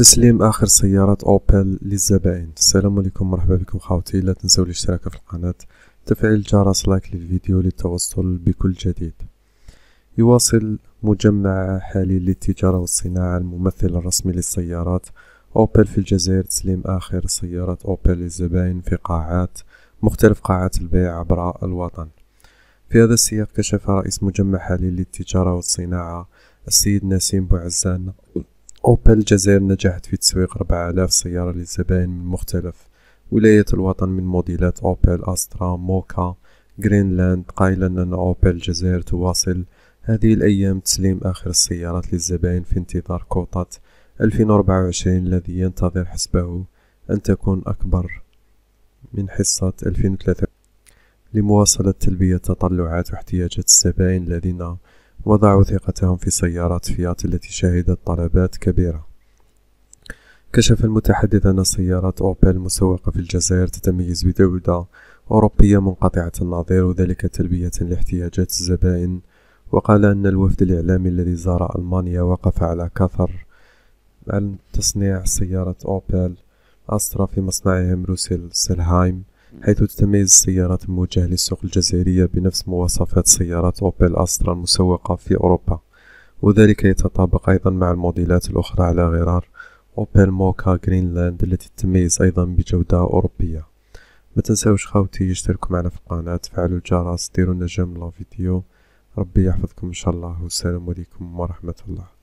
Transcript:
تسليم آخر سيارات أوبل للزبائن السلام عليكم مرحبا بكم خاوتي لا تنسوا الاشتراك في القناة تفعيل جرس لايك للفيديو للتوصل بكل جديد يواصل مجمع حالي للتجارة والصناعة الممثل الرسمي للسيارات أوبل في الجزائر تسليم آخر سيارات أوبل للزبائن في قاعات مختلف قاعات البيع عبر الوطن في هذا السياق كشف رئيس مجمع حالي للتجارة والصناعة السيد نسيم بوعزان أوبل الجزائر نجحت في تسويق 4000 سيارة للزبائن من مختلف ولايات الوطن من موديلات أوبل أسترا موكا جرينلاند قائلا أن أوبل الجزائر تواصل هذه الأيام تسليم آخر السيارات للزبائن في انتظار كوطة 2024 الذي ينتظر حسبه أن تكون أكبر من حصة 2003 لمواصلة تلبية تطلعات واحتياجات الزبائن الذين وضعوا ثقتهم في سيارات فيات التي شهدت طلبات كبيرة كشف المتحدث أن سيارات أوبل المسوقة في الجزائر تتميز بجودة أوروبية منقطعة النظير وذلك تلبية لاحتياجات الزبائن وقال أن الوفد الإعلامي الذي زار ألمانيا وقف على كثر عن تصنيع سيارة أوبل أسترا في مصنعهم روسيل سلهايم حيث تتميز السيارات الموجهة للسوق الجزائرية بنفس مواصفات سيارات أوبل أسترا المسوقة في أوروبا وذلك يتطابق أيضا مع الموديلات الأخرى على غرار أوبل موكا جرينلاند التي تتميز أيضا بجودة أوروبية ما تنساوش خاوتي يشتركوا معنا في القناة تفعلوا الجرس ديروا نجم جيم لا فيديو ربي يحفظكم إن شاء الله والسلام عليكم ورحمة الله